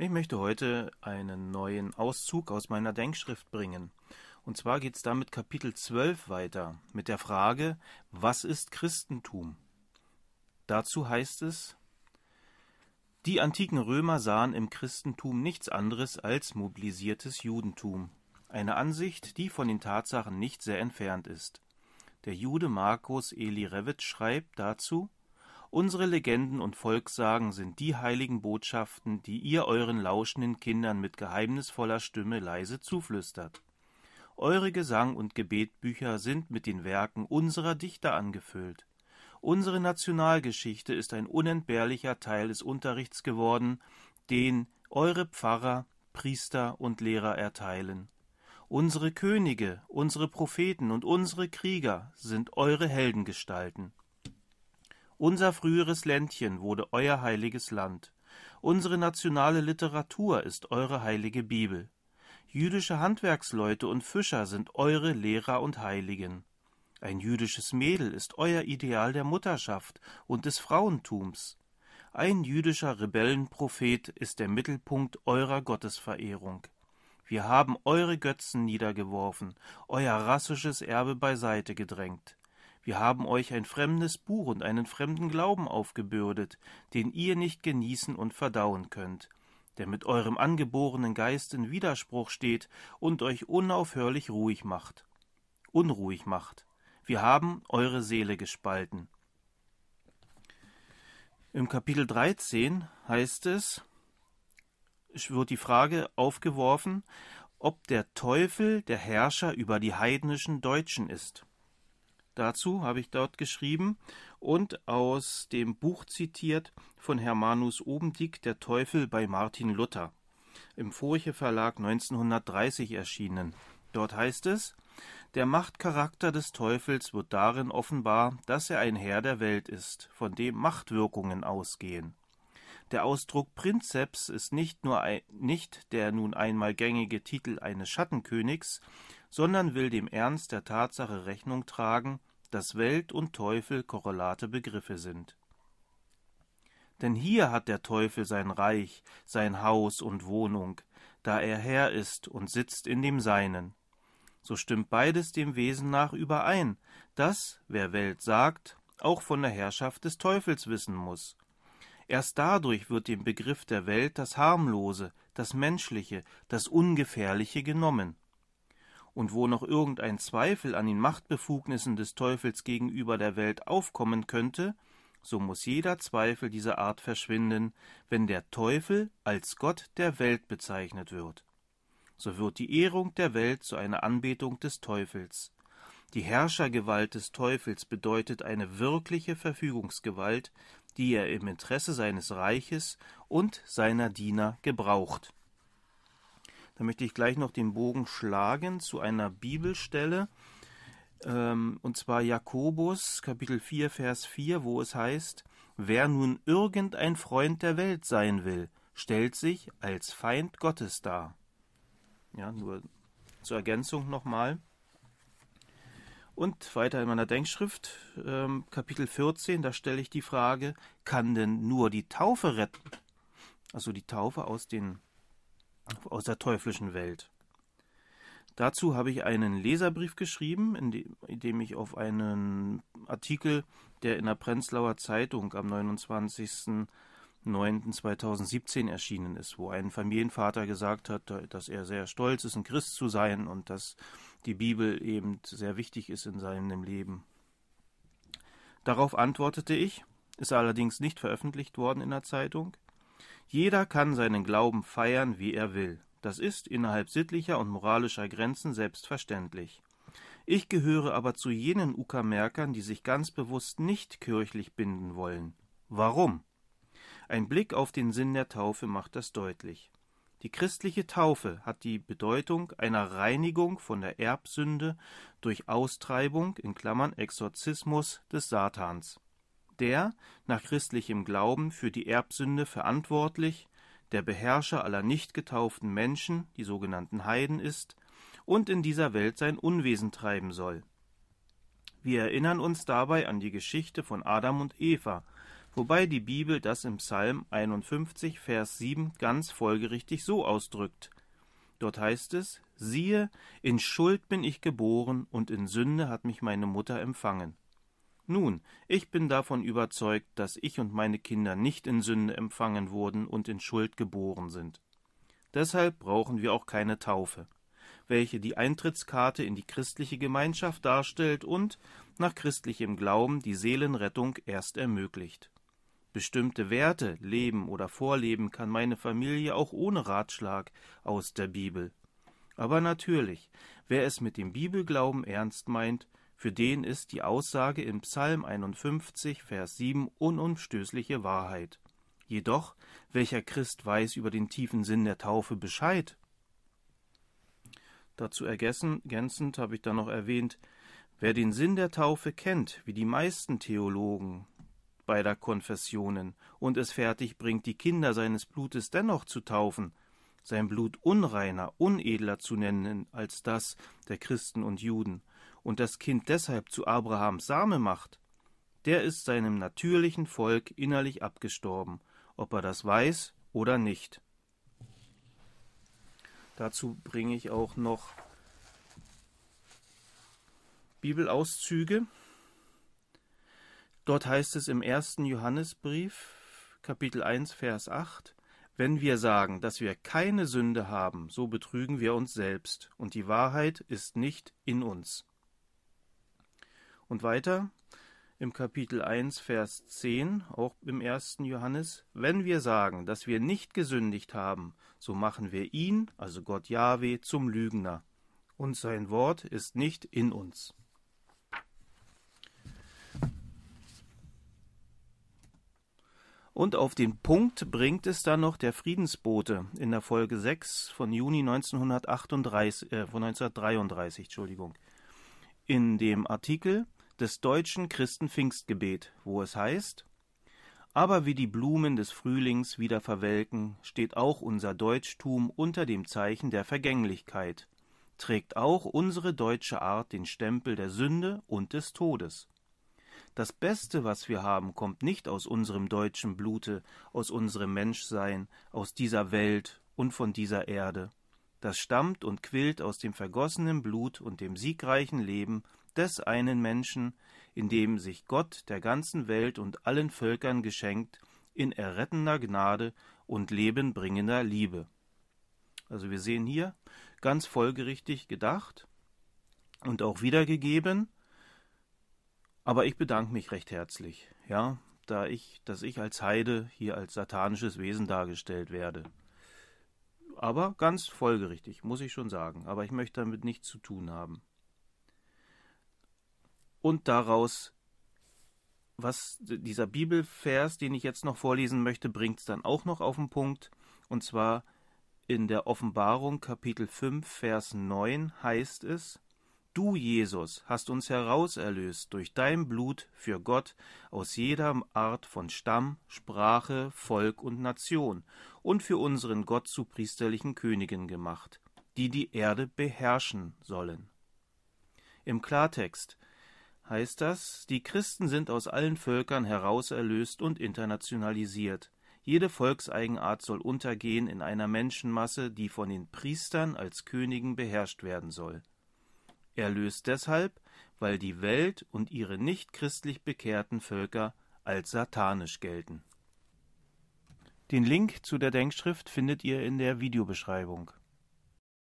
Ich möchte heute einen neuen Auszug aus meiner Denkschrift bringen. Und zwar geht es da mit Kapitel 12 weiter, mit der Frage, was ist Christentum? Dazu heißt es, die antiken Römer sahen im Christentum nichts anderes als mobilisiertes Judentum, eine Ansicht, die von den Tatsachen nicht sehr entfernt ist. Der Jude Markus Eli Revitz schreibt dazu, Unsere Legenden und Volkssagen sind die heiligen Botschaften, die ihr euren lauschenden Kindern mit geheimnisvoller Stimme leise zuflüstert. Eure Gesang- und Gebetbücher sind mit den Werken unserer Dichter angefüllt. Unsere Nationalgeschichte ist ein unentbehrlicher Teil des Unterrichts geworden, den eure Pfarrer, Priester und Lehrer erteilen. Unsere Könige, unsere Propheten und unsere Krieger sind eure Heldengestalten. Unser früheres Ländchen wurde euer heiliges Land. Unsere nationale Literatur ist eure heilige Bibel. Jüdische Handwerksleute und Fischer sind eure Lehrer und Heiligen. Ein jüdisches Mädel ist euer Ideal der Mutterschaft und des Frauentums. Ein jüdischer Rebellenprophet ist der Mittelpunkt eurer Gottesverehrung. Wir haben eure Götzen niedergeworfen, euer rassisches Erbe beiseite gedrängt. Wir haben euch ein fremdes Buch und einen fremden Glauben aufgebürdet, den ihr nicht genießen und verdauen könnt, der mit eurem angeborenen Geist in Widerspruch steht und euch unaufhörlich ruhig macht. Unruhig macht. Wir haben eure Seele gespalten. Im Kapitel 13 heißt es, wird die Frage aufgeworfen, ob der Teufel der Herrscher über die heidnischen Deutschen ist. Dazu habe ich dort geschrieben und aus dem Buch zitiert von Hermanus Obendick Der Teufel bei Martin Luther, im Furche Verlag 1930 erschienen. Dort heißt es, der Machtcharakter des Teufels wird darin offenbar, dass er ein Herr der Welt ist, von dem Machtwirkungen ausgehen. Der Ausdruck Prinzeps ist nicht nur ein, nicht der nun einmal gängige Titel eines Schattenkönigs, sondern will dem Ernst der Tatsache Rechnung tragen, dass Welt und Teufel korrelate Begriffe sind. Denn hier hat der Teufel sein Reich, sein Haus und Wohnung, da er Herr ist und sitzt in dem Seinen. So stimmt beides dem Wesen nach überein, dass, wer Welt sagt, auch von der Herrschaft des Teufels wissen muß. Erst dadurch wird dem Begriff der Welt das Harmlose, das Menschliche, das Ungefährliche genommen und wo noch irgendein Zweifel an den Machtbefugnissen des Teufels gegenüber der Welt aufkommen könnte, so muß jeder Zweifel dieser Art verschwinden, wenn der Teufel als Gott der Welt bezeichnet wird. So wird die Ehrung der Welt zu einer Anbetung des Teufels. Die Herrschergewalt des Teufels bedeutet eine wirkliche Verfügungsgewalt, die er im Interesse seines Reiches und seiner Diener gebraucht da möchte ich gleich noch den Bogen schlagen zu einer Bibelstelle, ähm, und zwar Jakobus Kapitel 4, Vers 4, wo es heißt, wer nun irgendein Freund der Welt sein will, stellt sich als Feind Gottes dar. Ja, nur zur Ergänzung nochmal. Und weiter in meiner Denkschrift, ähm, Kapitel 14, da stelle ich die Frage, kann denn nur die Taufe retten? Also die Taufe aus den aus der teuflischen Welt. Dazu habe ich einen Leserbrief geschrieben, in dem, ich auf einen Artikel, der in der Prenzlauer Zeitung am 29.09.2017 erschienen ist, wo ein Familienvater gesagt hat, dass er sehr stolz ist, ein Christ zu sein und dass die Bibel eben sehr wichtig ist in seinem Leben. Darauf antwortete ich, ist allerdings nicht veröffentlicht worden in der Zeitung, jeder kann seinen Glauben feiern, wie er will. Das ist innerhalb sittlicher und moralischer Grenzen selbstverständlich. Ich gehöre aber zu jenen Uckermerkern, die sich ganz bewusst nicht kirchlich binden wollen. Warum? Ein Blick auf den Sinn der Taufe macht das deutlich. Die christliche Taufe hat die Bedeutung einer Reinigung von der Erbsünde durch Austreibung in Klammern Exorzismus des Satans der, nach christlichem Glauben, für die Erbsünde verantwortlich, der Beherrscher aller nicht getauften Menschen, die sogenannten Heiden, ist und in dieser Welt sein Unwesen treiben soll. Wir erinnern uns dabei an die Geschichte von Adam und Eva, wobei die Bibel das im Psalm 51, Vers 7 ganz folgerichtig so ausdrückt. Dort heißt es, siehe, in Schuld bin ich geboren und in Sünde hat mich meine Mutter empfangen. Nun, ich bin davon überzeugt, dass ich und meine Kinder nicht in Sünde empfangen wurden und in Schuld geboren sind. Deshalb brauchen wir auch keine Taufe, welche die Eintrittskarte in die christliche Gemeinschaft darstellt und, nach christlichem Glauben, die Seelenrettung erst ermöglicht. Bestimmte Werte, Leben oder Vorleben kann meine Familie auch ohne Ratschlag aus der Bibel. Aber natürlich, wer es mit dem Bibelglauben ernst meint, für den ist die Aussage im Psalm 51, Vers 7 unumstößliche Wahrheit. Jedoch, welcher Christ weiß über den tiefen Sinn der Taufe Bescheid? Dazu ergänzend habe ich dann noch erwähnt, wer den Sinn der Taufe kennt, wie die meisten Theologen beider Konfessionen, und es fertig bringt, die Kinder seines Blutes dennoch zu taufen, sein Blut unreiner, unedler zu nennen als das der Christen und Juden, und das Kind deshalb zu Abrahams Same macht, der ist seinem natürlichen Volk innerlich abgestorben, ob er das weiß oder nicht. Dazu bringe ich auch noch Bibelauszüge. Dort heißt es im ersten Johannesbrief, Kapitel 1, Vers 8, wenn wir sagen, dass wir keine Sünde haben, so betrügen wir uns selbst, und die Wahrheit ist nicht in uns. Und weiter im Kapitel 1, Vers 10, auch im ersten Johannes, wenn wir sagen, dass wir nicht gesündigt haben, so machen wir ihn, also Gott Jahwe, zum Lügner. Und sein Wort ist nicht in uns. Und auf den Punkt bringt es dann noch der Friedensbote in der Folge 6 von Juni 1938, äh, von 1933, Entschuldigung. In dem Artikel des deutschen Christenpfingstgebet, wo es heißt, aber wie die Blumen des Frühlings wieder verwelken, steht auch unser Deutschtum unter dem Zeichen der Vergänglichkeit, trägt auch unsere deutsche Art den Stempel der Sünde und des Todes. Das Beste, was wir haben, kommt nicht aus unserem deutschen Blute, aus unserem Menschsein, aus dieser Welt und von dieser Erde. Das stammt und quillt aus dem vergossenen Blut und dem siegreichen Leben des einen Menschen, in dem sich Gott der ganzen Welt und allen Völkern geschenkt, in errettender Gnade und lebenbringender Liebe. Also wir sehen hier ganz folgerichtig gedacht und auch wiedergegeben. Aber ich bedanke mich recht herzlich, ja, da ich, dass ich als Heide hier als satanisches Wesen dargestellt werde. Aber ganz folgerichtig, muss ich schon sagen. Aber ich möchte damit nichts zu tun haben und daraus, was dieser Bibelvers, den ich jetzt noch vorlesen möchte, bringt es dann auch noch auf den Punkt. Und zwar in der Offenbarung Kapitel 5, Vers 9 heißt es, Du, Jesus, hast uns herauserlöst durch dein Blut für Gott aus jeder Art von Stamm, Sprache, Volk und Nation und für unseren Gott zu priesterlichen Königen gemacht, die die Erde beherrschen sollen. Im Klartext, heißt das, die Christen sind aus allen Völkern herauserlöst und internationalisiert. Jede Volkseigenart soll untergehen in einer Menschenmasse, die von den Priestern als Königen beherrscht werden soll. Erlöst deshalb, weil die Welt und ihre nicht christlich bekehrten Völker als satanisch gelten. Den Link zu der Denkschrift findet ihr in der Videobeschreibung.